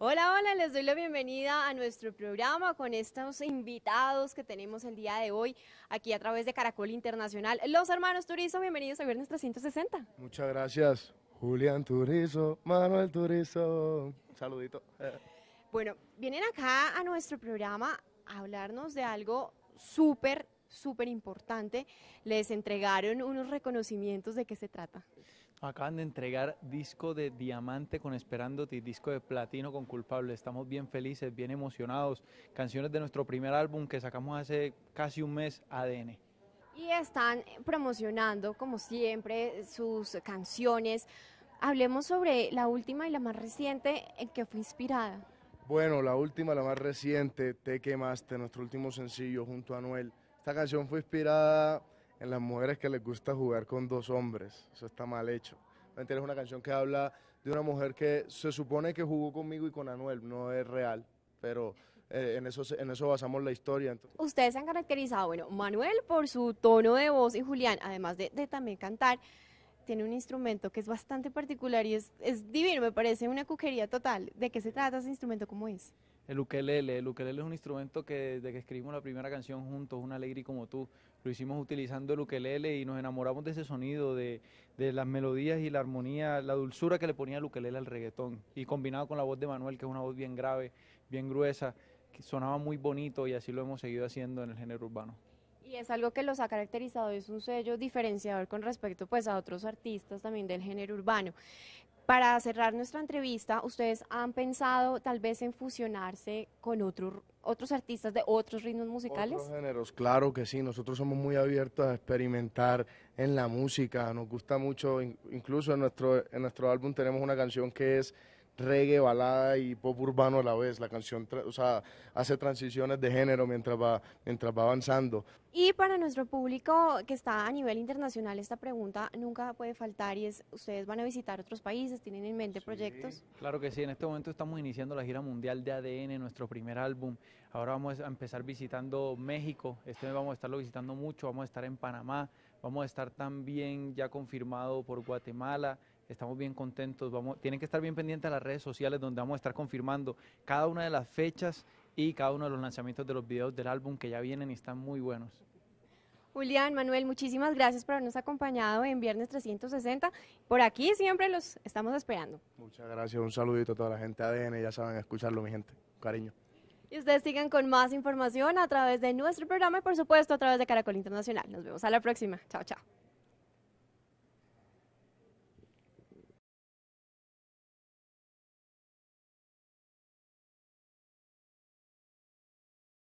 Hola, hola, les doy la bienvenida a nuestro programa con estos invitados que tenemos el día de hoy aquí a través de Caracol Internacional. Los hermanos Turizo, bienvenidos a Viernes 360. Muchas gracias, Julián Turizo, Manuel Turizo. Saludito. Bueno, vienen acá a nuestro programa a hablarnos de algo súper súper importante. Les entregaron unos reconocimientos de qué se trata. Acaban de entregar disco de diamante con Esperándote y disco de platino con Culpable. Estamos bien felices, bien emocionados. Canciones de nuestro primer álbum que sacamos hace casi un mes, ADN. Y están promocionando, como siempre, sus canciones. Hablemos sobre la última y la más reciente en que fue inspirada. Bueno, la última, la más reciente, Te quemaste, nuestro último sencillo junto a Noel. Esta canción fue inspirada en las mujeres que les gusta jugar con dos hombres. Eso está mal hecho. es una canción que habla de una mujer que se supone que jugó conmigo y con Anuel. No es real, pero eh, en, eso, en eso basamos la historia. Ustedes se han caracterizado, bueno, Manuel por su tono de voz y Julián, además de, también cantar, tiene un instrumento que es bastante particular y es, es divino, me parece una cuquería total. ¿De qué se trata ese instrumento? ¿Cómo es? El ukelele, el ukelele es un instrumento que desde que escribimos la primera canción juntos, un alegre como tú, lo hicimos utilizando el ukelele y nos enamoramos de ese sonido, de, las melodías y la armonía, la dulzura que le ponía el ukelele al reggaetón. Y combinado con la voz de Manuel, que es una voz bien grave, bien gruesa, que sonaba muy bonito y así lo hemos seguido haciendo en el género urbano. Y es algo que los ha caracterizado, es un sello diferenciador con respecto pues a otros artistas también del género urbano. Para cerrar nuestra entrevista, ¿ustedes han pensado tal vez en fusionarse con otro, otros artistas de otros ritmos musicales? Otros géneros, claro que sí. Nosotros somos muy abiertos a experimentar en la música. Nos gusta mucho, incluso en nuestro, en nuestro álbum tenemos una canción que es reggae, balada y pop urbano a la vez. La canción o sea, hace transiciones de género mientras va, mientras avanzando. Y para nuestro público que está a nivel internacional, esta pregunta nunca puede faltar y es, ¿ustedes van a visitar otros países? ¿Tienen en mente proyectos? Claro que sí, en este momento estamos iniciando la gira mundial de ADN, nuestro primer álbum. Ahora vamos a empezar visitando México, este mes vamos a estarlo visitando mucho, vamos a estar en Panamá, vamos a estar también ya confirmado por Guatemala, estamos bien contentos. Vamos, tienen que estar bien pendientes a las redes sociales donde vamos a estar confirmando cada una de las fechas y cada uno de los lanzamientos de los videos del álbum que ya vienen y están muy buenos. Julián, Manuel, muchísimas gracias por habernos acompañado en Viernes 360. Por aquí siempre los estamos esperando. Muchas gracias, un saludito a toda la gente ADN, ya saben, escucharlo mi gente, cariño. Y ustedes sigan con más información a través de nuestro programa y por supuesto a través de Caracol Internacional. Nos vemos a la próxima. Chao, chao.